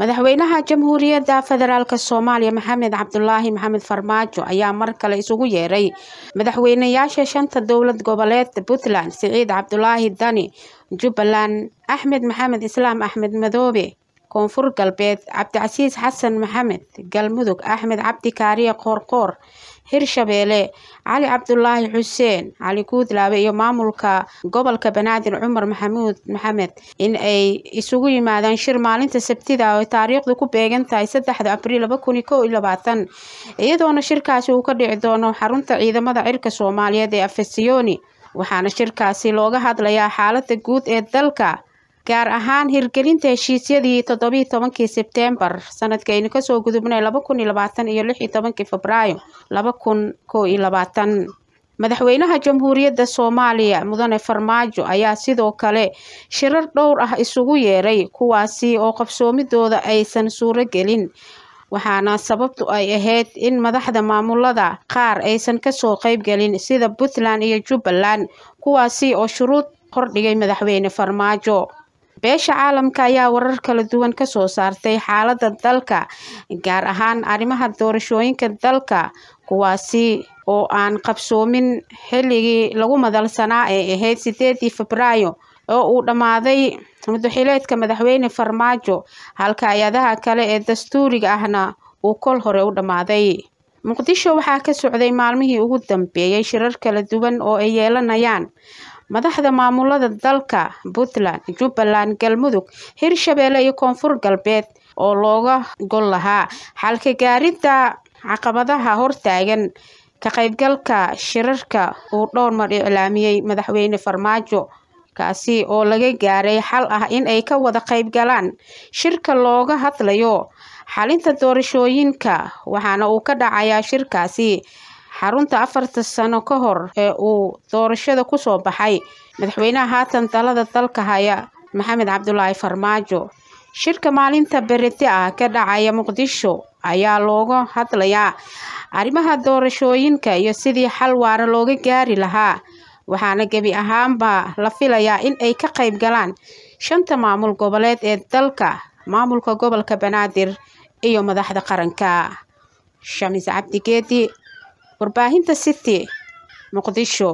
madaxweynaha jamhuuriyadda federaalk soomaaliya maxamed cabdulaahi maxamed farmaajo ayaa mar kale isugu yeeray madaxweyneyaasha shanta dowlad goboleed puntland siciid cabdulaahi dani jubbaland axmed maxamed islaam axmed madoobe koonfur galbeed cabdicasiis xasan maxamed galmudug axmed cabdi kaariye qoorqoor hirshabeelle cali cabdulaahi xuseen cali guudlaabe iyo maamulka gobolka banaadir cumar maxamuud maxamed in ay isugu yimaadaan shir maalinta sabtida oo taariikhdu ku beegan tahay saddexda abriil laba kun iyo kow iyo labaatan iyadoona shirkaasi uu ka dhici doono xarunta ciidamada cirka soomaaliyeed ee afasiyoni waxaana shirkaasi looga hadlayaa xaalada guud ee dalka gaar ahaan hirgelinta heshiisyadii toddobii tobankii sebtembar sanadka aynu kasoo gudubnay laba kun iyo labaatan iyo lix tobankii febraayo laba kun koo iyo labaatan madaxweynaha jamhuuriyadda soomaaliya mudane farmaajo ayaa sidoo kale shirar dhowr ah isugu yeeray kuwaasi oo qabsoomidooda aysan suuro gelin waxaana sababtu ay ahayd in madaxda maamulada qaar aysan kasoo qaybgelin sida puntland iyo jubbaland kuwaasi oo shuruud hordhigay madaxweyne farmaajo beesha caalamka ayaa warar kala duwan ka soo saartay xaaladda dalka gaar ahaan arrimaha doorashooyinka dalka kuwaasi oo aan qabsoomin xilligii lagu madalsanaa ee ahayd sideedii febraayo oo uu dhammaaday mudaxileedka madaxweyne farmaajo halka hay-adaha kale ee dastuuriga ahna uu kol hore u dhammaaday muqdisho waxaa ka socday maalmihii ugu dambeeyey shirar kala duwan oo ay yeelanayaan madaxda maamulada dalka puntland jubbaland galmudug hirshabeelle iyo koonfur galbeed oo looga gol lahaa xalka gaarinta caqabadaha hortaagan ka qaybgalka shirarka uu dhowr mar iclaamiyey madaxweyne farmaajo kaasi oo laga gaaray xal ah in ay ka wada qayb galaan shirka looga hadlayo xalinta doorashooyinka waxaana uu ka dhacayaa shirkaasi xarunta afarta sano ka hor ee uu doorashada kusoo baxay madaxweynaha haatan dalada dalka haya maxamed cabdulaahi farmaajo shirka maalinta berete ah ka dhacaya muqdisho ayaa looga hadlayaa arrimaha doorashooyinka iyo sidii xal waara looga gaari lahaa waxaana gebi ahaanba la filayaa in ay ka qayb galaan shanta maamul goboleed ee dalka maamulka gobolka banaadir iyo madaxda qaranka shamiis cabdigeedi warbaahinta city muqdisho